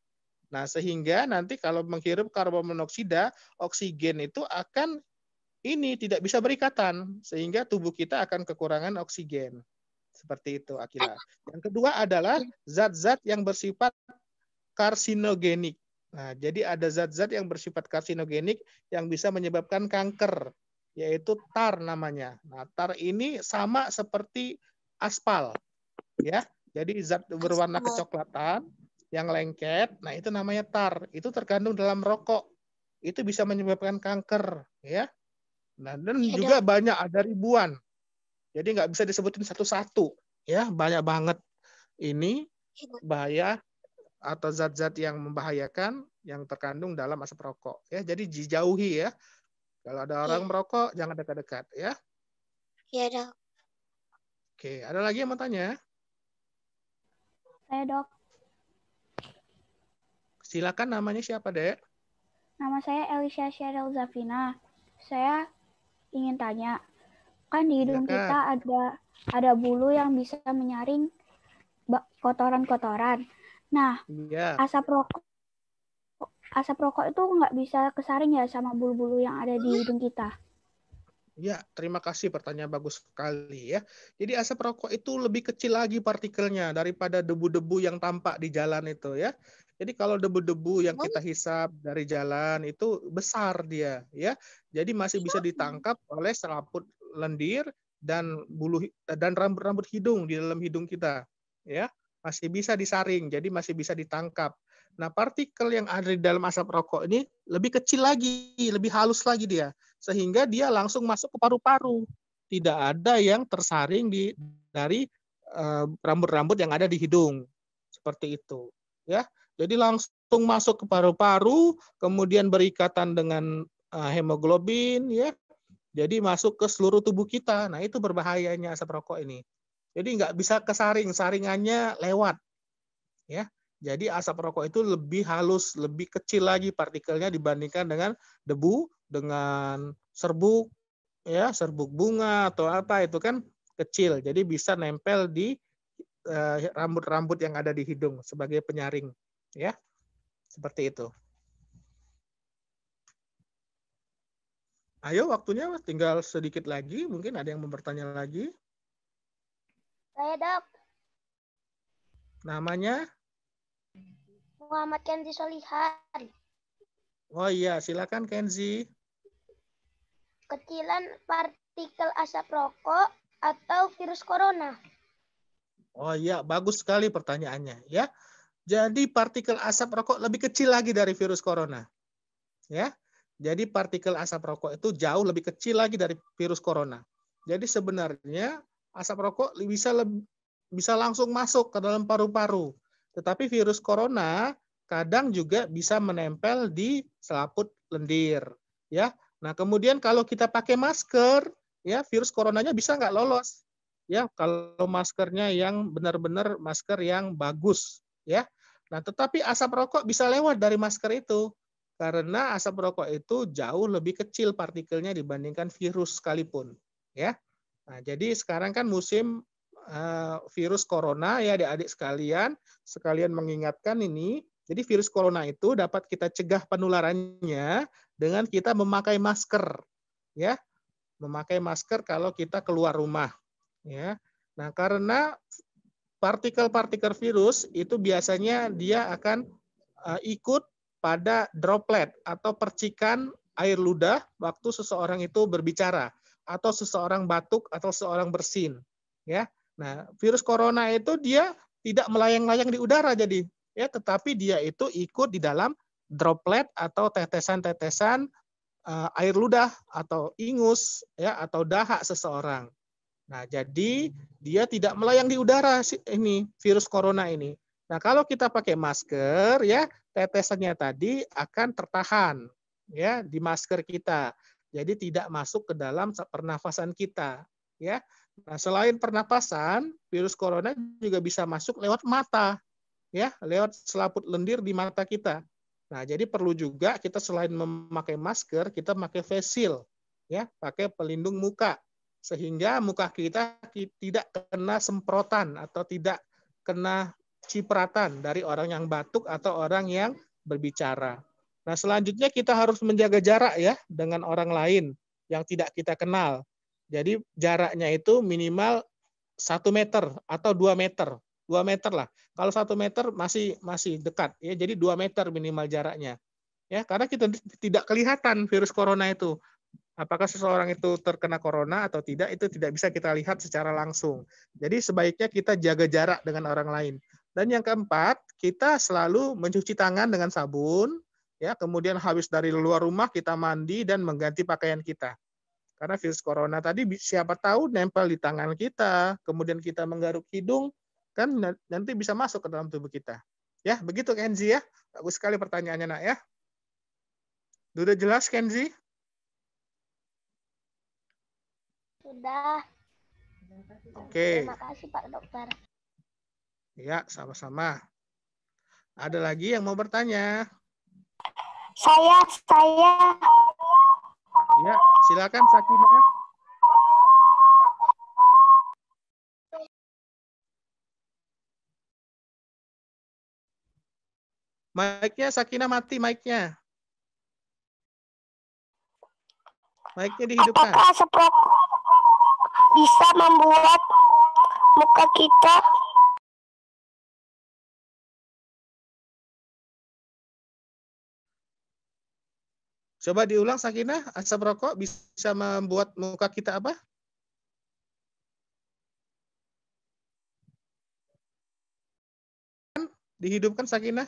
Nah, sehingga nanti kalau menghirup karbon monoksida, oksigen itu akan ini tidak bisa berikatan sehingga tubuh kita akan kekurangan oksigen. Seperti itu, Akila. Yang kedua adalah iya. zat-zat yang bersifat karsinogenik. Nah, jadi ada zat-zat yang bersifat karsinogenik yang bisa menyebabkan kanker, yaitu tar namanya. Nah, tar ini sama seperti aspal. Ya. Jadi zat berwarna kecoklatan yang lengket, nah itu namanya tar. Itu tergantung dalam rokok. Itu bisa menyebabkan kanker, ya. Nah, dan ya, juga banyak ada ribuan. Jadi nggak bisa disebutin satu-satu, ya. Banyak banget ini iya. bahaya atau zat-zat yang membahayakan yang terkandung dalam asap rokok ya jadi dijauhi ya kalau ada orang yeah. merokok jangan dekat-dekat ya iya dok oke ada lagi yang mau tanya saya dok silakan namanya siapa dek nama saya Elisa Sheryl Zafina saya ingin tanya kan di hidung kita ada ada bulu yang bisa menyaring kotoran-kotoran Nah, iya. asap rokok asap rokok itu nggak bisa kesaring ya sama bulu-bulu yang ada di hidung kita. Ya, terima kasih pertanyaan bagus sekali ya. Jadi asap rokok itu lebih kecil lagi partikelnya daripada debu-debu yang tampak di jalan itu ya. Jadi kalau debu-debu yang oh. kita hisap dari jalan itu besar dia ya. Jadi masih bisa ditangkap oleh selaput lendir dan bulu dan rambut-rambut hidung di dalam hidung kita ya masih bisa disaring, jadi masih bisa ditangkap. Nah, partikel yang ada di dalam asap rokok ini lebih kecil lagi, lebih halus lagi dia, sehingga dia langsung masuk ke paru-paru. Tidak ada yang tersaring di dari eh, rambut-rambut yang ada di hidung, seperti itu. Ya, jadi langsung masuk ke paru-paru, kemudian berikatan dengan eh, hemoglobin, ya. Jadi masuk ke seluruh tubuh kita. Nah, itu berbahayanya asap rokok ini. Jadi nggak bisa kesaring, saringannya lewat. Ya, jadi asap rokok itu lebih halus, lebih kecil lagi partikelnya dibandingkan dengan debu, dengan serbuk, ya serbuk bunga atau apa itu kan kecil. Jadi bisa nempel di eh, rambut-rambut yang ada di hidung sebagai penyaring, ya seperti itu. Ayo waktunya tinggal sedikit lagi, mungkin ada yang mau bertanya lagi. Saya dok. Namanya? Muhammad Kenzi Solihan. Oh iya, silakan Kenzi. Kecilan partikel asap rokok atau virus corona? Oh iya, bagus sekali pertanyaannya ya. Jadi partikel asap rokok lebih kecil lagi dari virus corona. Ya. Jadi partikel asap rokok itu jauh lebih kecil lagi dari virus corona. Jadi sebenarnya asap rokok bisa bisa langsung masuk ke dalam paru-paru. Tetapi virus corona kadang juga bisa menempel di selaput lendir, ya. Nah, kemudian kalau kita pakai masker, ya virus coronanya bisa nggak lolos. Ya, kalau maskernya yang benar-benar masker yang bagus, ya. Nah, tetapi asap rokok bisa lewat dari masker itu karena asap rokok itu jauh lebih kecil partikelnya dibandingkan virus sekalipun, ya. Nah, jadi sekarang kan musim eh, virus corona ya adik-adik sekalian, sekalian mengingatkan ini. Jadi virus corona itu dapat kita cegah penularannya dengan kita memakai masker, ya, memakai masker kalau kita keluar rumah, ya. Nah, karena partikel-partikel virus itu biasanya dia akan eh, ikut pada droplet atau percikan air ludah waktu seseorang itu berbicara atau seseorang batuk atau seseorang bersin ya nah virus corona itu dia tidak melayang-layang di udara jadi ya tetapi dia itu ikut di dalam droplet atau tetesan-tetesan uh, air ludah atau ingus ya atau dahak seseorang Nah, jadi dia tidak melayang di udara ini virus corona ini. Nah, kalau kita pakai masker ya, tetesannya tadi akan tertahan ya di masker kita. Jadi tidak masuk ke dalam pernafasan kita, ya. Nah, selain pernapasan, virus corona juga bisa masuk lewat mata, ya, lewat selaput lendir di mata kita. Nah, jadi perlu juga kita selain memakai masker, kita pakai face shield, ya, pakai pelindung muka sehingga muka kita tidak kena semprotan atau tidak kena cipratan dari orang yang batuk atau orang yang berbicara. Nah, selanjutnya kita harus menjaga jarak ya dengan orang lain yang tidak kita kenal. Jadi jaraknya itu minimal 1 meter atau 2 meter. 2 meter lah. Kalau 1 meter masih masih dekat ya. Jadi 2 meter minimal jaraknya. Ya, karena kita tidak kelihatan virus corona itu. Apakah seseorang itu terkena corona atau tidak itu tidak bisa kita lihat secara langsung. Jadi sebaiknya kita jaga jarak dengan orang lain. Dan yang keempat, kita selalu mencuci tangan dengan sabun ya kemudian habis dari luar rumah kita mandi dan mengganti pakaian kita. Karena virus corona tadi siapa tahu nempel di tangan kita, kemudian kita menggaruk hidung, kan nanti bisa masuk ke dalam tubuh kita. Ya, begitu Kenzi ya. Bagus sekali pertanyaannya nak ya. Sudah jelas Kenzi? Sudah. Oke. Okay. Terima kasih Pak Dokter. Ya, sama-sama. Ada lagi yang mau bertanya? Saya, saya. Ya, silakan Sakina. Mic-nya Sakina mati mic-nya. Mic-nya dihidupkan. Apakah bisa membuat muka kita Coba diulang Sakinah, asap rokok bisa membuat muka kita apa? Dihidupkan Sakinah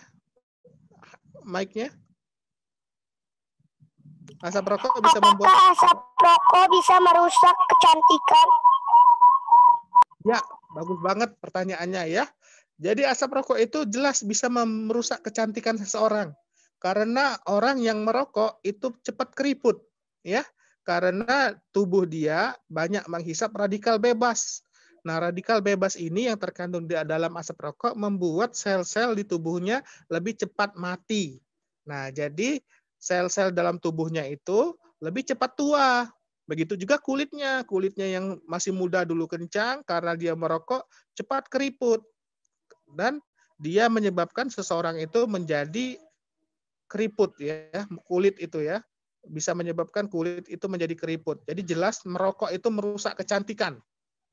mic-nya. Asap rokok bisa membuat Apakah asap rokok bisa merusak kecantikan? Ya, bagus banget pertanyaannya ya. Jadi asap rokok itu jelas bisa merusak kecantikan seseorang. Karena orang yang merokok itu cepat keriput, ya. Karena tubuh dia banyak menghisap radikal bebas. Nah, radikal bebas ini yang terkandung di dalam asap rokok membuat sel-sel di tubuhnya lebih cepat mati. Nah, jadi sel-sel dalam tubuhnya itu lebih cepat tua. Begitu juga kulitnya. Kulitnya yang masih muda dulu kencang karena dia merokok cepat keriput. Dan dia menyebabkan seseorang itu menjadi keriput ya, kulit itu ya. Bisa menyebabkan kulit itu menjadi keriput. Jadi jelas merokok itu merusak kecantikan,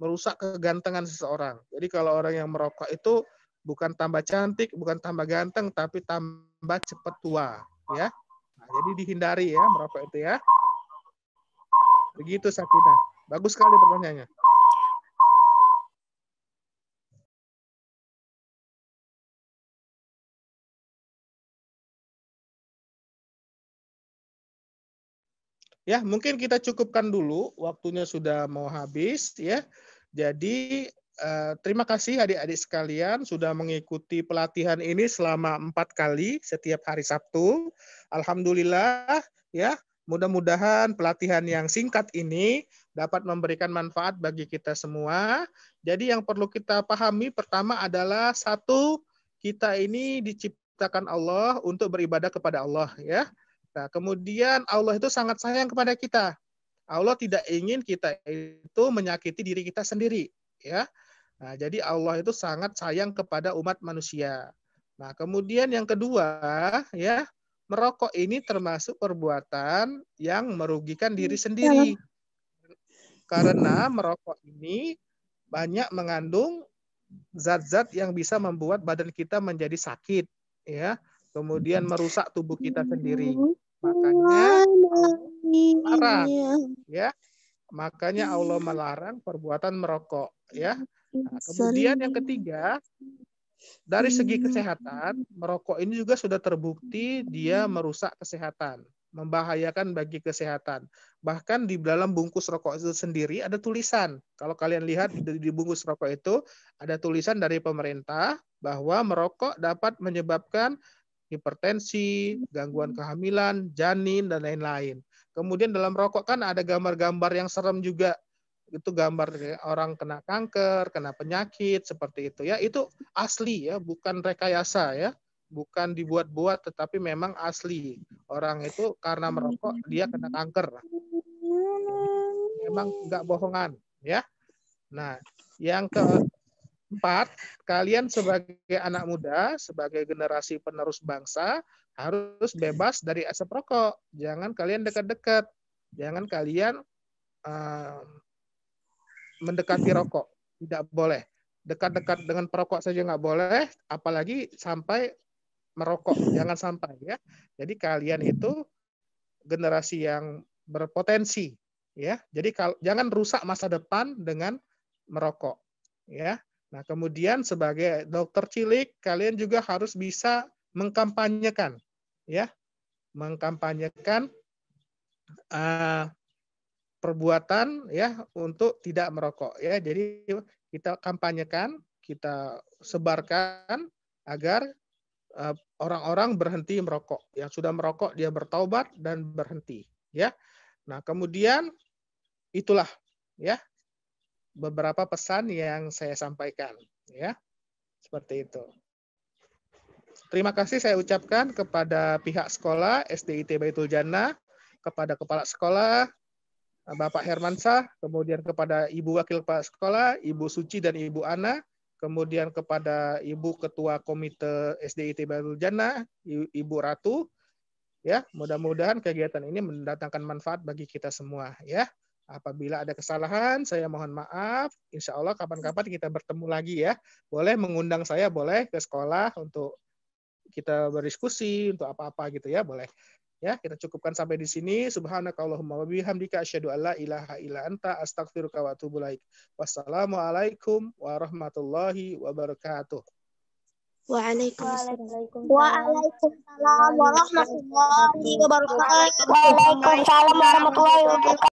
merusak kegantengan seseorang. Jadi kalau orang yang merokok itu bukan tambah cantik, bukan tambah ganteng, tapi tambah cepat tua ya. Nah, jadi dihindari ya merokok itu ya. Begitu Sakina. Bagus sekali pertanyaannya. Ya, mungkin kita cukupkan dulu, waktunya sudah mau habis ya. Jadi eh, terima kasih adik-adik sekalian sudah mengikuti pelatihan ini selama empat kali setiap hari Sabtu. Alhamdulillah ya. Mudah-mudahan pelatihan yang singkat ini dapat memberikan manfaat bagi kita semua. Jadi yang perlu kita pahami pertama adalah satu kita ini diciptakan Allah untuk beribadah kepada Allah ya kita. Kemudian Allah itu sangat sayang kepada kita. Allah tidak ingin kita itu menyakiti diri kita sendiri, ya. Nah, jadi Allah itu sangat sayang kepada umat manusia. Nah, kemudian yang kedua, ya, merokok ini termasuk perbuatan yang merugikan diri hmm, sendiri. Iya. Karena merokok ini banyak mengandung zat-zat yang bisa membuat badan kita menjadi sakit, ya. Kemudian merusak tubuh kita sendiri. Hmm. Makanya larang ya. Makanya Allah melarang perbuatan merokok ya. Nah, iya, kemudian yang ketiga dari segi hmm. kesehatan, merokok ini juga sudah terbukti dia hmm. merusak kesehatan, membahayakan bagi kesehatan. Bahkan di dalam bungkus rokok itu sendiri ada tulisan. Kalau kalian lihat di bungkus rokok itu ada tulisan dari pemerintah bahwa merokok dapat menyebabkan hipertensi, hmm. gangguan kehamilan, janin, dan lain-lain. Kemudian dalam rokok kan ada gambar-gambar yang serem juga. Itu gambar orang kena kanker, kena penyakit, seperti itu. ya Itu asli, ya bukan rekayasa. ya Bukan dibuat-buat, tetapi memang asli. Orang itu karena merokok, dia kena kanker. Memang nggak bohongan. ya Nah, yang ke Empat, kalian sebagai anak muda, sebagai generasi penerus bangsa, harus bebas dari asap rokok. Jangan kalian dekat-dekat. Jangan kalian uh, mendekati rokok. Tidak boleh. Dekat-dekat dengan perokok saja nggak boleh, apalagi sampai merokok. Jangan sampai ya. Jadi kalian itu generasi yang berpotensi ya. Jadi kalau jangan rusak masa depan dengan merokok ya. Nah, kemudian sebagai dokter cilik, kalian juga harus bisa mengkampanyekan, ya, mengkampanyekan uh, perbuatan, ya, untuk tidak merokok, ya. Jadi kita kampanyekan, kita sebarkan agar orang eh, orang-orang berhenti merokok. Yang sudah merokok dia bertaubat dan berhenti, ya. Nah, kemudian itulah, ya, beberapa pesan yang saya sampaikan ya. Seperti itu. Terima kasih saya ucapkan kepada pihak sekolah SDIT Baitul Jannah, kepada kepala sekolah eh, Bapak Hermansah kemudian kepada Ibu Wakil Kepala Sekolah, Ibu Suci dan Ibu Ana, kemudian kepada Ibu Ketua Komite SDIT Baitul Jannah, Ibu Ratu. Ya, mudah-mudahan kegiatan ini mendatangkan manfaat bagi kita semua ya. Apabila ada kesalahan, saya mohon maaf. Insya Allah kapan-kapan kita bertemu lagi ya. Boleh mengundang saya, boleh ke sekolah untuk kita berdiskusi untuk apa-apa gitu ya, boleh. Ya, kita cukupkan sampai di sini. Subhanakallahumma wa bihamdika asyhadu alla ilaha illa anta astaghfiruka wa atubu ilaik. Wassalamualaikum warahmatullahi wabarakatuh. Waalaikumsalam. Waalaikumsalam warahmatullahi wabarakatuh. Waalaikumsalam warahmatullahi wabarakatuh.